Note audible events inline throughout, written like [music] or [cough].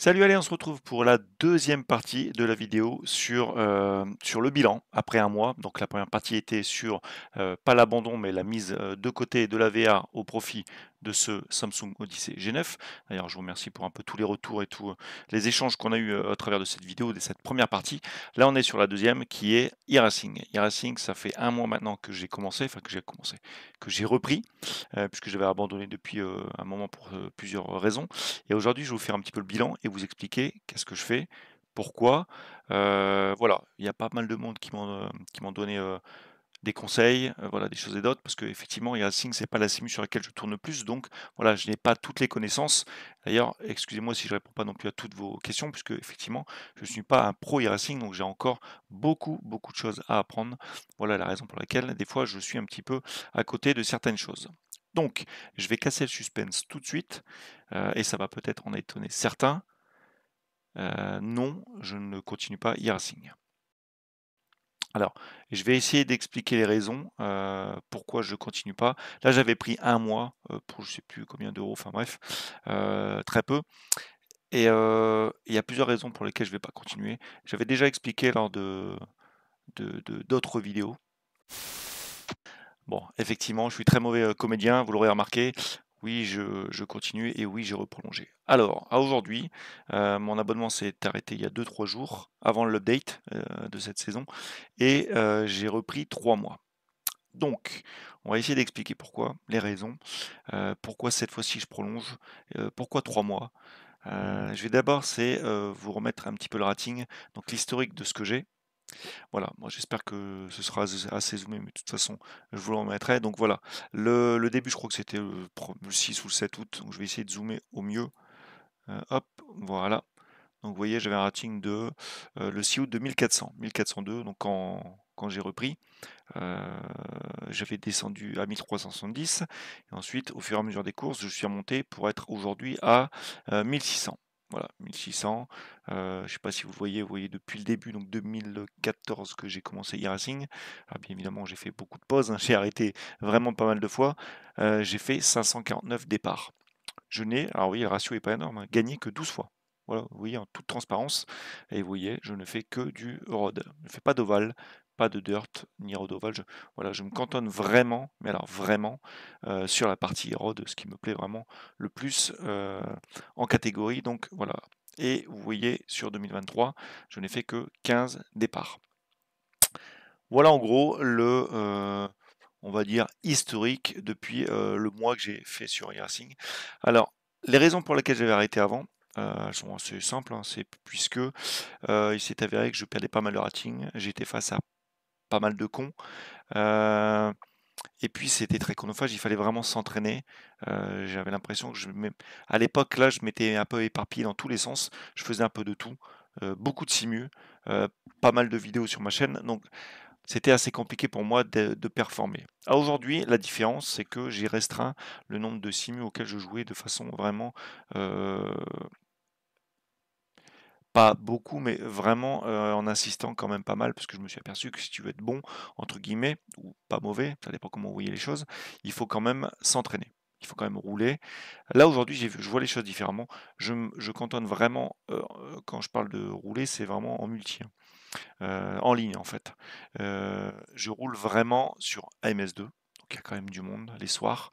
Salut, allez, on se retrouve pour la deuxième partie de la vidéo sur, euh, sur le bilan après un mois. Donc la première partie était sur, euh, pas l'abandon, mais la mise euh, de côté de la VA au profit de ce Samsung Odyssey G9. D'ailleurs, je vous remercie pour un peu tous les retours et tous euh, les échanges qu'on a eu à euh, travers de cette vidéo, de cette première partie. Là, on est sur la deuxième qui est e-racing. racing ça fait un mois maintenant que j'ai commencé, enfin que j'ai commencé, que j'ai repris, euh, puisque j'avais abandonné depuis un moment pour plusieurs raisons. Et aujourd'hui, je vais vous faire un petit peu le bilan et vous expliquer qu'est-ce que je fais, pourquoi. voilà, il y a pas mal de monde qui m'ont donné des conseils, euh, voilà, des choses et d'autres, parce qu'effectivement, e-racing, c'est pas la simu sur laquelle je tourne le plus, donc voilà, je n'ai pas toutes les connaissances. D'ailleurs, excusez-moi si je réponds pas non plus à toutes vos questions, puisque effectivement, je ne suis pas un pro e-racing, donc j'ai encore beaucoup, beaucoup de choses à apprendre. Voilà la raison pour laquelle, des fois, je suis un petit peu à côté de certaines choses. Donc, je vais casser le suspense tout de suite, euh, et ça va peut-être en étonner certains. Euh, non, je ne continue pas e-racing. Alors, je vais essayer d'expliquer les raisons euh, pourquoi je continue pas. Là, j'avais pris un mois euh, pour je sais plus combien d'euros, enfin bref, euh, très peu. Et il y a plusieurs raisons pour lesquelles je ne vais pas continuer. J'avais déjà expliqué lors de d'autres vidéos. Bon, effectivement, je suis très mauvais comédien, vous l'aurez remarqué oui, je, continue et oui, j'ai reprolongé. Alors, à aujourd'hui, euh, mon abonnement s'est arrêté il y a 2-3 jours avant l'update euh, de cette saison et euh, j'ai repris 3 mois. Donc, on va essayer d'expliquer pourquoi, les raisons, pourquoi cette fois-ci je prolonge, pourquoi 3 mois. Mmh. je vais d'abord, vous remettre un petit peu le rating, donc l'historique de ce que j'ai, voilà, moi j'espère que ce sera assez zoomé, mais de toute façon, je vous le remettrai. Donc voilà, le, début, je crois que c'était le, 6 ou le 7 août, donc je vais essayer de zoomer au mieux. Euh, hop, voilà. Donc vous voyez, j'avais un rating de euh, le 6 août de 1400, 1402, donc quand j'ai repris. Euh, j'avais descendu à 1370 et ensuite au fur et à mesure des courses je suis remonté pour être aujourd'hui à 1600 voilà, 1600. Euh, je ne sais pas si vous voyez, vous voyez depuis le début, donc 2014 que j'ai commencé e-racing. Ah, bien évidemment, j'ai fait beaucoup de pauses, hein, [laughs] j'ai arrêté vraiment pas mal de fois. Euh, j'ai fait 549 départs. Je n'ai, alors oui, le ratio n'est pas énorme, hein, gagné que 12 fois. Voilà, vous voyez, en toute transparence, et vous voyez, je ne fais que du road. Je ne fais pas d'oval pas de dirt ni Rodoval, Je, voilà, je me cantonne vraiment, mais alors vraiment, euh, sur la partie road, ce qui me plaît vraiment le plus euh, en catégorie. Donc voilà. Et vous voyez, sur 2023, je n'ai fait que 15 départs. Voilà en gros le, euh, on va dire, historique depuis le mois que j'ai fait sur racing Alors, les raisons pour lesquelles j'avais arrêté avant, elles sont assez simples, hein. c'est puisque il s'est avéré que je perdais pas mal de rating, j'étais face à pas mal de cons. et puis c'était très chronophage, il fallait vraiment s'entraîner. J'avais l'impression que je à l'époque là, je m'étais un peu éparpillé dans tous les sens. Je faisais un peu de tout, beaucoup de simu, pas mal de vidéos sur ma chaîne. Donc c'était assez compliqué pour moi de, de performer. Ah, aujourd'hui, la différence, c'est que j'ai restreint le nombre de simu auxquels je jouais de façon vraiment pas beaucoup, mais vraiment euh, en insistant quand même pas mal, parce que je me suis aperçu que si tu veux être bon, entre guillemets, ou pas mauvais, ça dépend comment vous voyez les choses, il faut quand même s'entraîner. Il faut quand même rouler. Là aujourd'hui, je vois les choses différemment. Je, cantonne vraiment, euh, euh, quand je parle de rouler, c'est vraiment en multi, hein. en ligne en fait. je roule vraiment sur AMS2, donc il y a quand même du monde les soirs.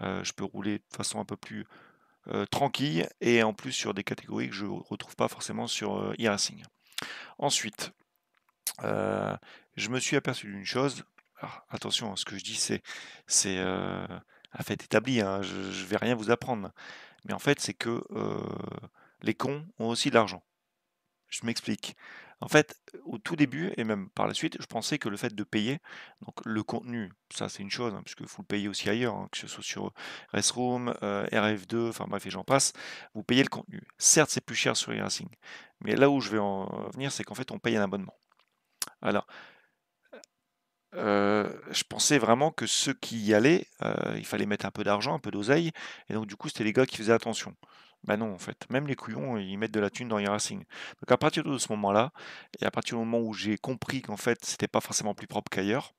je peux rouler de façon un peu plus euh, tranquille et en plus sur des catégories que je ne retrouve pas forcément sur e Ensuite, euh, je me suis aperçu d'une chose. Alors, attention, hein, ce que je dis, c'est, un fait établi. Hein, je ne vais rien vous apprendre. Mais en fait, c'est que les cons ont aussi de l'argent. Je m'explique. En fait, au tout début et même par la suite, je pensais que le fait de payer, donc le contenu, ça c'est une chose, hein, puisque vous le payez aussi ailleurs, hein, que ce soit sur Restroom, RF2, enfin bref, et j'en passe, vous payez le contenu. Certes, c'est plus cher sur e mais là où je vais en venir, c'est qu'en fait, on paye un abonnement. Alors, je pensais vraiment que ceux qui y allaient, il fallait mettre un peu d'argent, un peu d'oseille, et donc du coup, c'était les gars qui faisaient attention. Ben non, en fait. Même les couillons, ils mettent de la thune dans les racing Donc à partir de ce moment-là, et à partir du moment où j'ai compris qu'en fait, c'était pas forcément plus propre qu'ailleurs,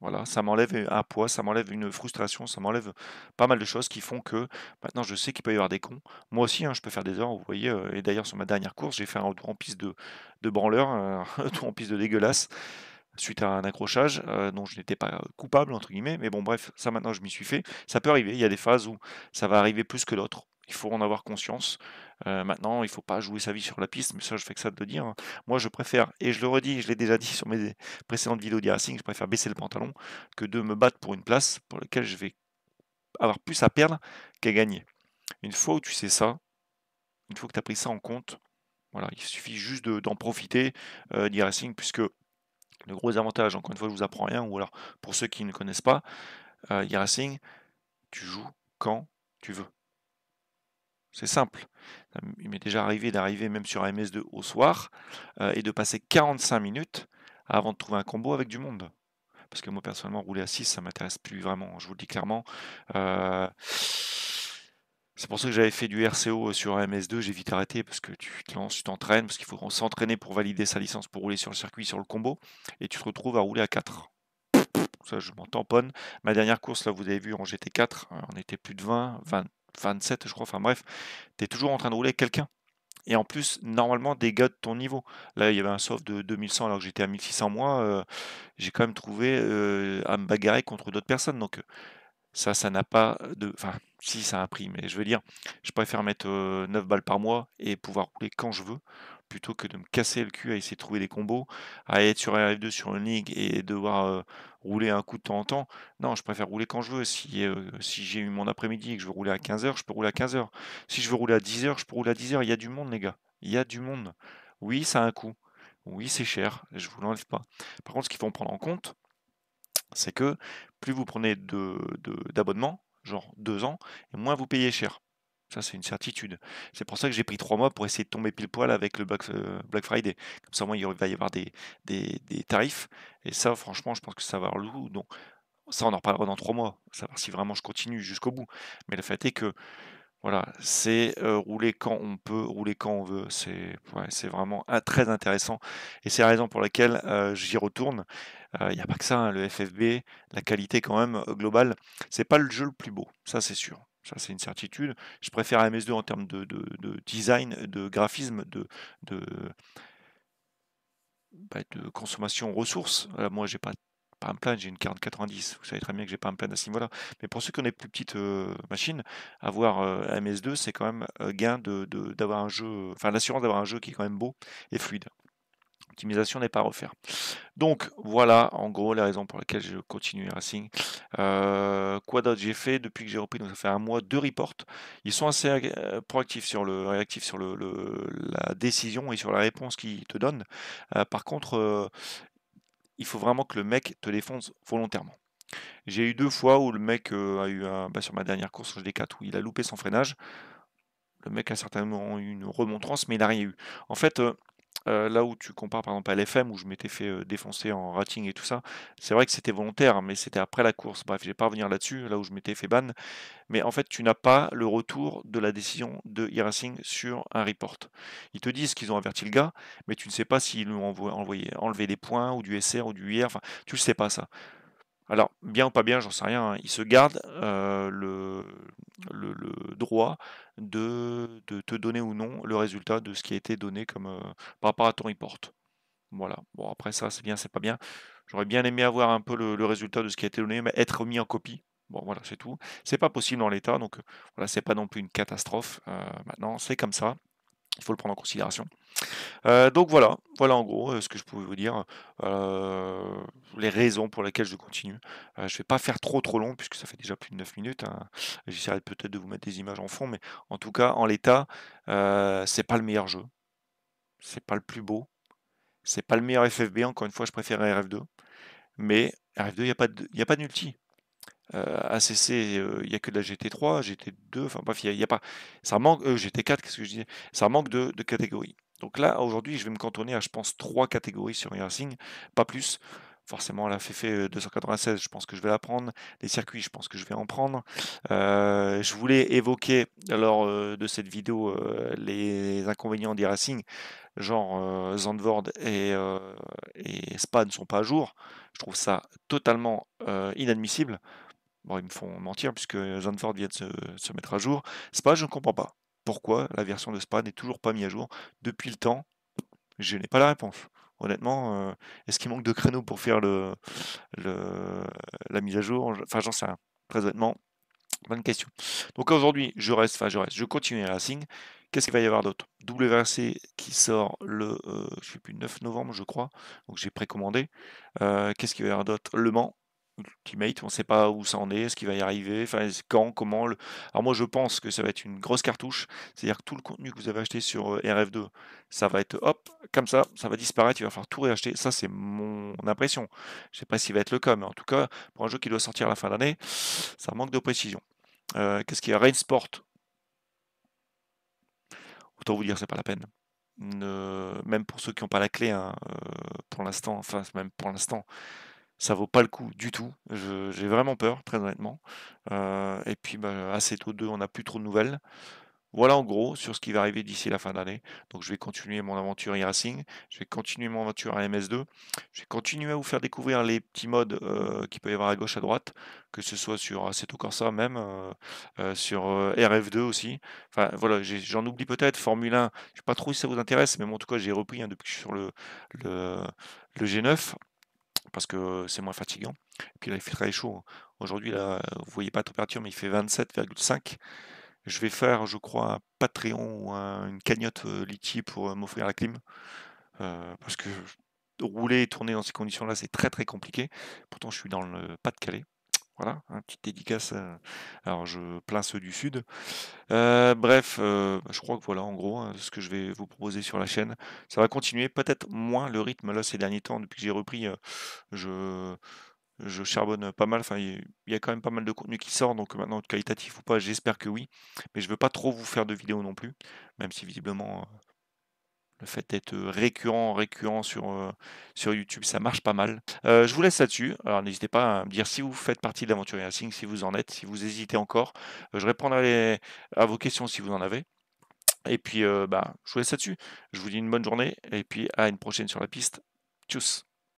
voilà, ça m'enlève un poids, ça m'enlève une frustration, ça m'enlève pas mal de choses qui font que maintenant je sais qu'il peut y avoir des cons. Moi aussi, hein, je peux faire des heures, vous voyez. Euh, et d'ailleurs, sur ma dernière course, j'ai fait un retour en piste de, de branleur, euh, [laughs] un retour en piste de dégueulasse suite à un accrochage euh, dont je n'étais pas coupable entre guillemets mais bon bref ça maintenant je m'y suis fait ça peut arriver il y a des phases où ça va arriver plus que l'autre il faut en avoir conscience. Euh, maintenant, il ne faut pas jouer sa vie sur la piste, mais ça, je fais que ça de le dire. Hein. Moi, je préfère, et je le redis, je l'ai déjà dit sur mes précédentes vidéos d'e-racing, je préfère baisser le pantalon que de me battre pour une place pour laquelle je vais avoir plus à perdre qu'à gagner. Une fois où tu sais ça, une fois que tu as pris ça en compte, voilà, il suffit juste d'en profiter euh, racing puisque le gros avantage, encore une fois, je vous apprends rien, ou alors pour ceux qui ne connaissent pas, euh, racing tu joues quand tu veux. C'est simple. Il m'est déjà arrivé d'arriver même sur MS2 au soir euh, et de passer 45 minutes avant de trouver un combo avec du monde. Parce que moi, personnellement, rouler à 6, ça m'intéresse plus vraiment. Je vous le dis clairement. Euh, c'est pour ça que j'avais fait du RCO sur MS2, j'ai vite arrêté parce que tu te lances, tu t'entraînes, parce qu'il faut s'entraîner pour valider sa licence pour rouler sur le circuit, sur le combo, et tu te retrouves à rouler à 4. Ça, je m'en tamponne. Ma dernière course, là, vous avez vu, en GT4, euh, on était plus de 20, 20 27, je crois, enfin bref, tu es toujours en train de rouler avec quelqu'un. Et en plus, normalement, des de ton niveau. Là, il y avait un soft de 2100 alors que j'étais à 1600 moi. Euh, j'ai quand même trouvé euh, à me bagarrer contre d'autres personnes. Donc, euh, ça, ça n'a pas de. Enfin, si, ça a un prix, mais je veux dire, je préfère mettre 9 balles par mois et pouvoir rouler quand je veux plutôt que de me casser le cul à essayer de trouver des combos, à être sur rf 2 sur une ligue et devoir rouler un coup de temps en temps. Non, je préfère rouler quand je veux. Si, si j'ai eu mon après-midi et que je veux rouler à 15h, je peux rouler à 15h. Si je veux rouler à 10h, je peux rouler à 10h. Il y a du monde, les gars. Il y a du monde. Oui, ça a un coût. Oui, c'est cher. Je vous l'enlève pas. Par contre, ce qu'il faut prendre en compte, c'est que plus vous prenez d'abonnements, de, genre 2 ans, et moins vous payez cher. Ça, c'est une certitude. C'est pour ça que j'ai pris trois mois pour essayer de tomber pile poil avec le Black, euh, Friday. Comme ça, moi, il va y avoir des, des, tarifs. Et ça, franchement, je pense que ça va avoir Donc, ça, on en reparlera dans trois mois. Savoir si vraiment je continue jusqu'au bout. Mais le fait est que, voilà, c'est euh, rouler quand on peut, rouler quand on veut. C'est vraiment ah, très intéressant. Et c'est la raison pour laquelle euh, j'y retourne. Il n'y a pas que ça, hein, le FFB, la qualité quand même globale. C'est pas le jeu le plus beau, ça c'est sûr. Ça, c'est une certitude. Je préfère MS2 en termes de, design, de graphisme, de, bah, consommation ressources. moi, j'ai pas pas un plan, j'ai une 90, Vous savez très bien que j'ai pas un plan à ce niveau-là. Mais pour ceux qui ont des plus petites euh, machines, avoir euh, MS2, c'est quand même gain d'avoir un jeu, enfin l'assurance d'avoir un jeu qui est quand même beau et fluide optimisation n'est pas à refaire. Donc voilà en gros la raison pour laquelle je continue Racing. Euh, quoi d'autre j'ai fait depuis que j'ai repris, donc ça fait un mois, deux reports. Ils sont assez euh, proactifs sur le réactifs sur le, la décision et sur la réponse qu'ils te donnent. Euh, par contre, il faut vraiment que le mec te défonce volontairement. J'ai eu deux fois où le mec a eu un bah, sur ma dernière course je D4 où il a loupé son freinage. Le mec a certainement eu une remontrance, mais il n'a rien eu. En fait, là où tu compares par exemple à l'FM où je m'étais fait défoncer en rating et tout ça, c'est vrai que c'était volontaire, mais c'était après la course. Bref, je vais pas revenir là-dessus, là où je m'étais fait ban. Mais en fait, tu n'as pas le retour de la décision de e sur un report. Ils te disent qu'ils ont averti le gars, mais tu ne sais pas s'ils lui ont envoyé, enlevé des points ou du SR ou du IR. Enfin, tu ne sais pas ça alors, bien ou pas bien, j'en sais rien, hein. il se garde euh, le, droit de, te donner ou non le résultat de ce qui a été donné comme, euh, par rapport à ton report. Voilà. Bon, après ça, c'est bien, c'est pas bien. J'aurais bien aimé avoir un peu le, résultat de ce qui a été donné, mais être mis en copie. Bon, voilà, c'est tout. C'est pas possible dans l'état, donc voilà, c'est pas non plus une catastrophe. Euh, maintenant, c'est comme ça il faut le prendre en considération. Euh, donc voilà, voilà en gros euh, ce que je pouvais vous dire, euh, les raisons pour lesquelles je continue. je ne vais pas faire trop trop long puisque ça fait déjà plus de 9 minutes. Hein. J'essaierai peut-être de vous mettre des images en fond, mais en tout cas, en l'état, c'est pas le meilleur jeu. C'est pas le plus beau. C'est pas le meilleur FFB, encore une fois, je préfère RF2. Mais RF2, il n'y a, pas de, y a pas de multi. Euh, ACC, euh, il n'y a que de la GT3, GT2, enfin bref, il n'y a, pas. Ça manque, euh, GT4, qu'est-ce que je disais Ça manque de, de catégories. Donc là, aujourd'hui, je vais me cantonner à, je pense, trois catégories sur e-racing, pas plus. Forcément, la FF 296, je pense que je vais la prendre. Les circuits, je pense que je vais en prendre. je voulais évoquer, lors de cette vidéo, les inconvénients d'e-racing. Genre, Zandvoort et, et, Spa ne sont pas à jour. Je trouve ça totalement inadmissible. Bon, ils me font mentir puisque Zanford vient de se, mettre à jour. Spa, je ne comprends pas. Pourquoi la version de Spa n'est toujours pas mise à jour depuis le temps Je n'ai pas la réponse. Honnêtement, euh, est-ce qu'il manque de créneaux pour faire la mise à jour Enfin, j'en sais rien. Très honnêtement, bonne question. Donc aujourd'hui, je reste, enfin je reste, je continue Racing. Qu'est-ce qu'il va y avoir d'autre WRC qui sort le euh, je sais plus, 9 novembre, je crois. Donc j'ai précommandé. Euh, qu'est-ce qu'il va y avoir d'autre Le Mans, Ultimate, on ne sait pas où ça en est, ce qui va y arriver, quand, comment. Alors moi je pense que ça va être une grosse cartouche, c'est-à-dire que tout le contenu que vous avez acheté sur euh, RF2, ça va être hop, comme ça, ça va disparaître, il va falloir tout réacheter. Ça c'est mon impression. Je ne sais pas s'il va être le cas, mais en tout cas, pour un jeu qui doit sortir à la fin de d'année, ça manque de précision. Euh, qu'est-ce qu'il y a Rain Sport. Autant vous dire, c'est pas la peine. Même pour ceux qui n'ont pas la clé, hein, euh, pour l'instant, enfin même pour l'instant, ça vaut pas le coup du tout. J'ai vraiment peur, très honnêtement. Euh, et puis, bah, assez tôt 2, on n'a plus trop de nouvelles. Voilà en gros sur ce qui va arriver d'ici la fin d'année. Donc je vais continuer mon aventure e-racing, je vais continuer mon aventure à MS2, je vais continuer à vous faire découvrir les petits modes qui euh, qu'il peut y avoir à gauche, à droite, que ce soit sur Assetto Corsa même, euh, sur RF2 aussi. Enfin voilà, j'en oublie peut-être, Formule 1, je ne sais pas trop si ça vous intéresse, mais en tout cas j'ai repris un hein, depuis sur le, le G9 parce que c'est moins fatigant. Et puis là, il fait très chaud. Hein. Aujourd'hui, là, vous voyez pas la température, mais il fait 27,5. Je vais faire, je crois, un Patreon ou une cagnotte litchi pour m'offrir la clim. parce que rouler et tourner dans ces conditions-là, c'est très très compliqué. Pourtant, je suis dans le Pas-de-Calais. Voilà, une hein, petite dédicace. Euh, alors, je plains ceux du Sud. Euh, bref, euh, je crois que voilà, en gros, hein, ce que je vais vous proposer sur la chaîne. Ça va continuer, peut-être moins le rythme là ces derniers temps. Depuis que j'ai repris, je, charbonne pas mal. Enfin, il y a quand même pas mal de contenu qui sort, donc maintenant, qualitatif ou pas, j'espère que oui. Mais je veux pas trop vous faire de vidéos non plus, même si visiblement le fait d'être récurrent, récurrent sur, sur YouTube, ça marche pas mal. je vous laisse là-dessus. Alors n'hésitez pas à me dire si vous faites partie de l'aventure Racing, si vous en êtes, si vous hésitez encore. je répondrai à vos questions si vous en avez. Et puis, bah, je vous laisse là-dessus. Je vous dis une bonne journée et puis à une prochaine sur la piste. Tchuss